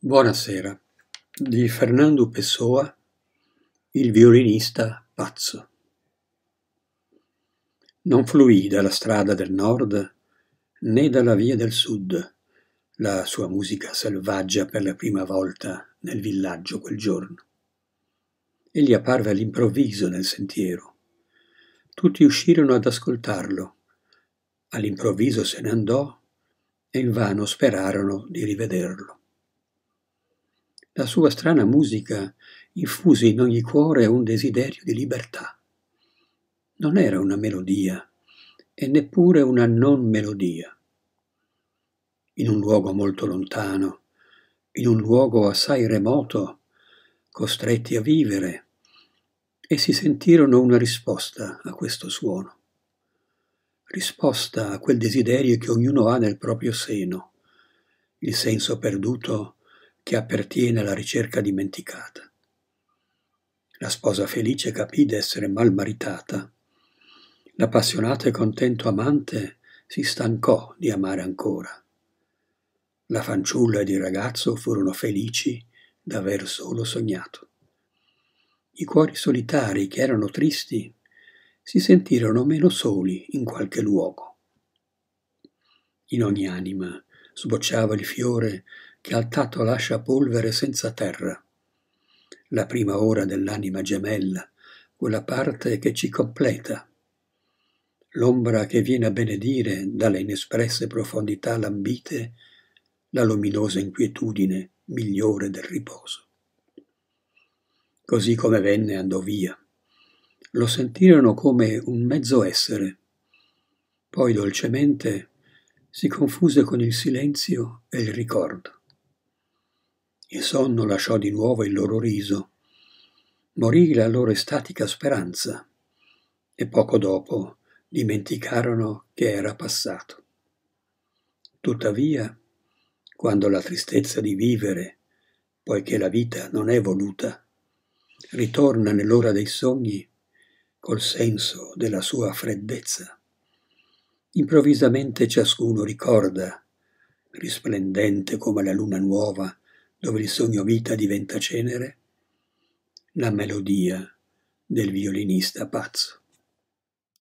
Buonasera di Fernando Pessoa, il violinista pazzo. Non fluì dalla strada del nord né dalla via del sud la sua musica selvaggia per la prima volta nel villaggio quel giorno. Egli apparve all'improvviso nel sentiero. Tutti uscirono ad ascoltarlo. All'improvviso se ne andò e invano sperarono di rivederlo. La sua strana musica infuse in ogni cuore un desiderio di libertà. Non era una melodia e neppure una non melodia. In un luogo molto lontano, in un luogo assai remoto, costretti a vivere, essi sentirono una risposta a questo suono, risposta a quel desiderio che ognuno ha nel proprio seno, il senso perduto che appartiene alla ricerca dimenticata. La sposa felice capì d'essere mal maritata. L'appassionato e contento amante si stancò di amare ancora. La fanciulla ed il ragazzo furono felici d'aver solo sognato. I cuori solitari che erano tristi si sentirono meno soli in qualche luogo. In ogni anima sbocciava il fiore che al tatto lascia polvere senza terra. La prima ora dell'anima gemella, quella parte che ci completa. L'ombra che viene a benedire dalle inespresse profondità lambite la luminosa inquietudine migliore del riposo. Così come venne andò via. Lo sentirono come un mezzo essere. Poi dolcemente si confuse con il silenzio e il ricordo. Il sonno lasciò di nuovo il loro riso, morì la loro estatica speranza e poco dopo dimenticarono che era passato. Tuttavia, quando la tristezza di vivere, poiché la vita non è voluta, ritorna nell'ora dei sogni col senso della sua freddezza, improvvisamente ciascuno ricorda, risplendente come la luna nuova dove il sogno vita diventa cenere, la melodia del violinista pazzo.